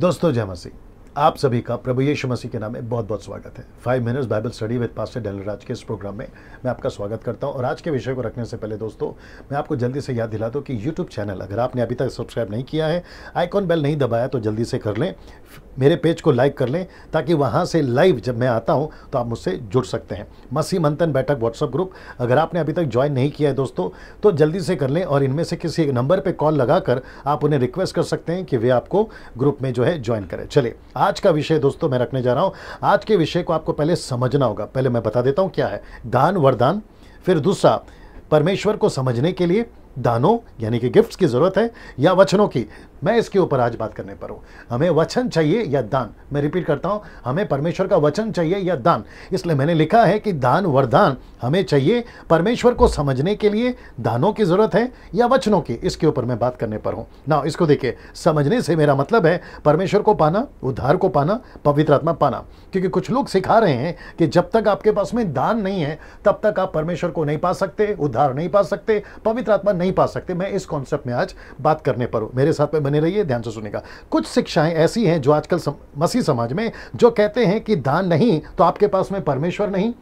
दोस्तों जय मसीह आप सभी का प्रभु यीशु मसीह के नाम में बहुत बहुत स्वागत है five minutes Bible study with pastor Raj के इस प्रोग्राम में मैं आपका स्वागत करता हूं और आज के विषय को रखने से पहले दोस्तों मैं आपको जल्दी से याद दिला दूँ कि यूट्यूब चैनल अगर आपने अभी तक सब्सक्राइब नहीं किया है आइकॉन बेल नहीं दबाया तो जल्दी से कर लें मेरे पेज को लाइक कर लें ताकि वहाँ से लाइव जब मैं आता हूँ तो आप मुझसे जुड़ सकते हैं मसीह मंथन बैठक व्हाट्सअप ग्रुप अगर आपने अभी तक ज्वाइन नहीं किया है दोस्तों तो जल्दी से कर लें और इनमें से किसी एक नंबर पर कॉल लगाकर आप उन्हें रिक्वेस्ट कर सकते हैं कि वे आपको ग्रुप में जो है ज्वाइन करें चलिए आज का विषय दोस्तों मैं रखने जा रहा हूँ आज के विषय को आपको पहले समझना होगा पहले मैं बता देता हूँ क्या है दान वरदान फिर दूसरा परमेश्वर को समझने के लिए दानों यानी कि गिफ्ट्स की ज़रूरत है या वचनों की मैं इसके ऊपर आज बात करने पर हूँ हमें वचन चाहिए या दान मैं रिपीट करता हूँ हमें परमेश्वर का वचन चाहिए या दान इसलिए मैंने लिखा है कि दान वरदान हमें चाहिए परमेश्वर को समझने के लिए दानों की ज़रूरत है या वचनों की इसके ऊपर मैं बात करने पर हूँ ना इसको देखिए समझने से मेरा मतलब है परमेश्वर को पाना उद्धार को पाना पवित्र आत्मा पाना क्योंकि कुछ लोग सिखा रहे हैं कि जब तक आपके पास में दान नहीं है तब तक आप परमेश्वर को नहीं पा सकते उद्धार नहीं पा सकते पवित्र आत्मा नहीं पा सकते मैं इस कॉन्सेप्ट में आज बात करने पर हूँ मेरे साथ में बने रहिए ध्यान से सुनेगा कुछ शिक्षाएं ऐसी हैं जो आजकल सम, मसीह समाज में जो कहते हैं कि दान नहीं तो आपके पास में परमेश्वर नहीं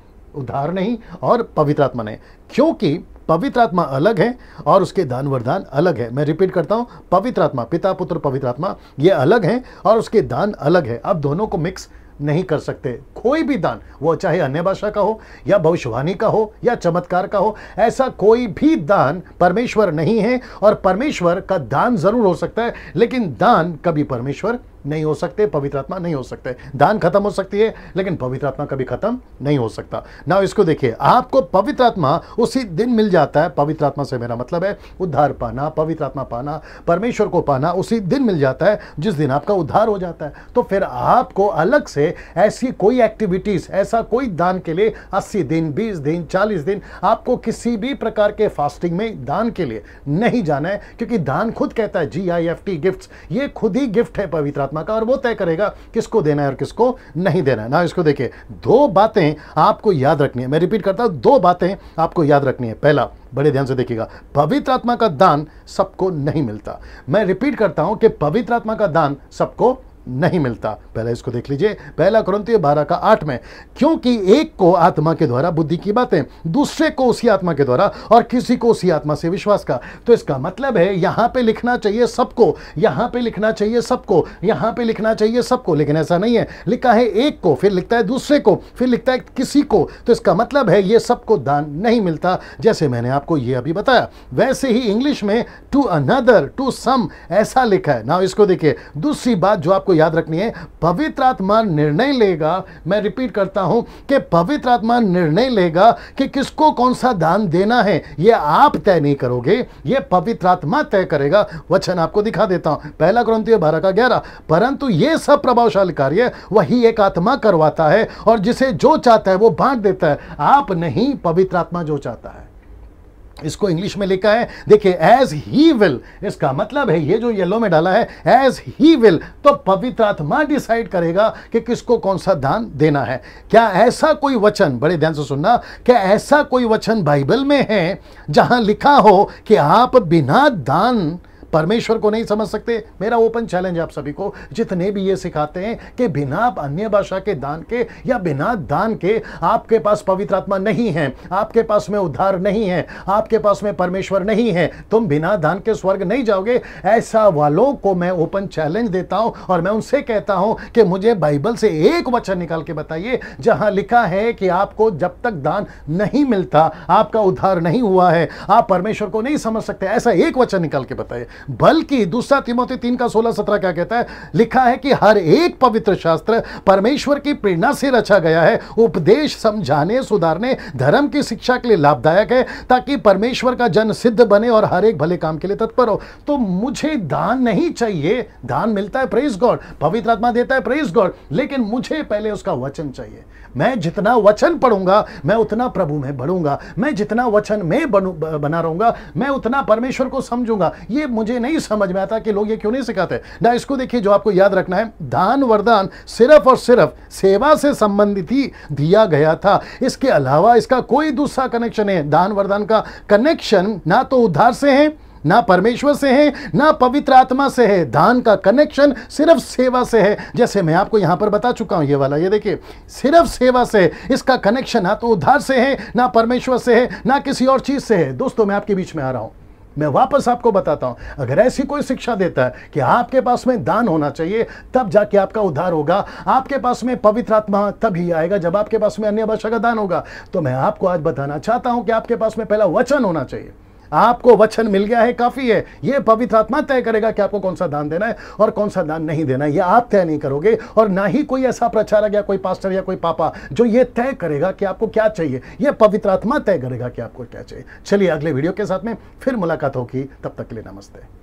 उद्धार नहीं और पवित्र आत्मा नहीं क्योंकि पवित्र आत्मा अलग है और उसके दान वरदान अलग है मैं रिपीट करता हूँ पवित्र आत्मा पिता पुत्र पवित्र आत्मा ये अलग हैं और उसके दान अलग है अब दोनों को मिक्स नहीं कर सकते कोई भी दान वो चाहे अन्य भाषा का हो या भविष्यवाणी का हो या चमत्कार का हो ऐसा कोई भी दान परमेश्वर नहीं है और परमेश्वर का दान जरूर हो सकता है लेकिन दान कभी परमेश्वर नहीं हो सकते पवित्र आत्मा नहीं हो सकते दान खत्म हो सकती है लेकिन पवित्र आत्मा कभी खत्म नहीं हो सकता ना इसको देखिए आपको पवित्र आत्मा उसी दिन मिल जाता है पवित्र आत्मा से मेरा मतलब है उद्धार पाना पवित्र आत्मा पाना परमेश्वर को पाना उसी दिन मिल जाता है जिस दिन आपका उद्धार हो जाता है तो फिर आपको अलग से ऐसी कोई एक्टिविटीज ऐसा कोई दान के लिए अस्सी दिन बीस दिन चालीस दिन आपको किसी भी प्रकार के फास्टिंग में दान के लिए नहीं जाना है क्योंकि दान खुद कहता है G I F T gift ये खुद ही गिफ्ट है पवित्र परमात्मा का और वो तय करेगा किसको देना है और किसको नहीं देना है ना इसको देखिए दो बातें आपको याद रखनी है मैं रिपीट करता हूँ दो बातें आपको याद रखनी है पहला बड़े ध्यान से देखिएगा पवित्र आत्मा का दान सबको नहीं मिलता मैं रिपीट करता हूं कि पवित्र आत्मा का दान सबको नहीं मिलता पहले इसको देख लीजिए पहला क्रंतीय बारह का आठ में क्योंकि एक को आत्मा के द्वारा बुद्धि की बातें दूसरे को उसी आत्मा के द्वारा और किसी को उसी आत्मा से विश्वास का तो इसका मतलब है यहां पे लिखना चाहिए सबको यहां पे लिखना चाहिए सबको यहां पे लिखना चाहिए सबको लेकिन ऐसा नहीं है लिखा है एक को फिर लिखता है दूसरे को फिर लिखता है किसी को तो इसका मतलब है ये सबको दान नहीं मिलता जैसे मैंने आपको ये अभी बताया वैसे ही इंग्लिश में टू अनदर टू सम ऐसा लिखा है ना इसको देखिए दूसरी बात जो आपको आपको याद रखनी है पवित्र आत्मा निर्णय लेगा मैं रिपीट करता हूं कि पवित्र आत्मा निर्णय लेगा कि किसको कौन सा दान देना है ये आप तय नहीं करोगे ये पवित्र आत्मा तय करेगा वचन आपको दिखा देता हूं पहला ग्रंथिय बारह का ग्यारह परंतु ये सब प्रभावशाली कार्य वही एक आत्मा करवाता है और जिसे जो चाहता है वो बांट देता है आप नहीं पवित्र आत्मा जो चाहता है इसको इंग्लिश में लिखा है देखिए एज ही विल इसका मतलब है ये जो येलो में डाला है एज ही विल तो पवित्र आत्मा डिसाइड करेगा कि किसको कौन सा दान देना है क्या ऐसा कोई वचन बड़े ध्यान से सुनना क्या ऐसा कोई वचन बाइबल में है जहां लिखा हो कि आप बिना दान परमेश्वर को नहीं समझ सकते मेरा ओपन चैलेंज आप सभी को जितने भी ये सिखाते हैं कि बिना अन्य भाषा के दान के या बिना दान के आपके पास पवित्र आत्मा नहीं है आपके पास में उद्धार नहीं है आपके पास में परमेश्वर नहीं है तुम बिना दान के स्वर्ग नहीं जाओगे ऐसा वालों को मैं ओपन चैलेंज देता हूं और मैं उनसे कहता हूं कि मुझे बाइबल से एक वचन निकाल के बताइए जहां लिखा है कि आपको जब तक दान नहीं मिलता आपका उद्धार नहीं हुआ है आप परमेश्वर को नहीं समझ सकते ऐसा एक वचन निकाल के बताइए बल्कि दूसरा तिमोती तीन का सोलह सत्रह क्या कहता है लिखा है कि हर एक पवित्र शास्त्र परमेश्वर की प्रेरणा से रचा गया है उपदेश समझाने सुधारने धर्म की शिक्षा के लिए लाभदायक है ताकि परमेश्वर का जन सिद्ध बने और हर एक भले काम के लिए तत्पर हो तो मुझे दान नहीं चाहिए दान मिलता है प्रेस गॉड पवित्र आत्मा देता है प्रेस गॉड लेकिन मुझे पहले उसका वचन चाहिए मैं जितना वचन पढ़ूंगा मैं उतना प्रभु में बढ़ूंगा मैं जितना वचन में बनू बना रहूंगा मैं उतना परमेश्वर को समझूंगा ये मुझे मुझे नहीं समझ में आता कि लोग ये क्यों नहीं सिखाते ना इसको देखिए जो आपको याद रखना है दान वरदान सिर्फ और सिर्फ सेवा से संबंधित ही दिया गया था इसके अलावा इसका कोई दूसरा कनेक्शन है दान वरदान का कनेक्शन ना तो उद्धार से है ना परमेश्वर से है ना पवित्र आत्मा से है दान का कनेक्शन सिर्फ सेवा से है जैसे मैं आपको यहां पर बता चुका हूं ये वाला ये देखिए सिर्फ सेवा से इसका कनेक्शन ना तो उद्धार से है ना परमेश्वर से है ना किसी और चीज से है दोस्तों मैं आपके बीच में आ रहा हूं मैं वापस आपको बताता हूं अगर ऐसी कोई शिक्षा देता है कि आपके पास में दान होना चाहिए तब जाके आपका उद्धार होगा आपके पास में पवित्र आत्मा तब ही आएगा जब आपके पास में अन्य भाषा का दान होगा तो मैं आपको आज बताना चाहता हूं कि आपके पास में पहला वचन होना चाहिए आपको वचन मिल गया है काफी है यह पवित्र आत्मा तय करेगा कि आपको कौन सा दान देना है और कौन सा दान नहीं देना है यह आप तय नहीं करोगे और ना ही कोई ऐसा प्रचारक या कोई पास्टर या कोई पापा जो ये तय करेगा कि आपको क्या चाहिए यह पवित्र आत्मा तय करेगा कि आपको क्या चाहिए चलिए अगले वीडियो के साथ में फिर मुलाकात होगी तब तक के लिए नमस्ते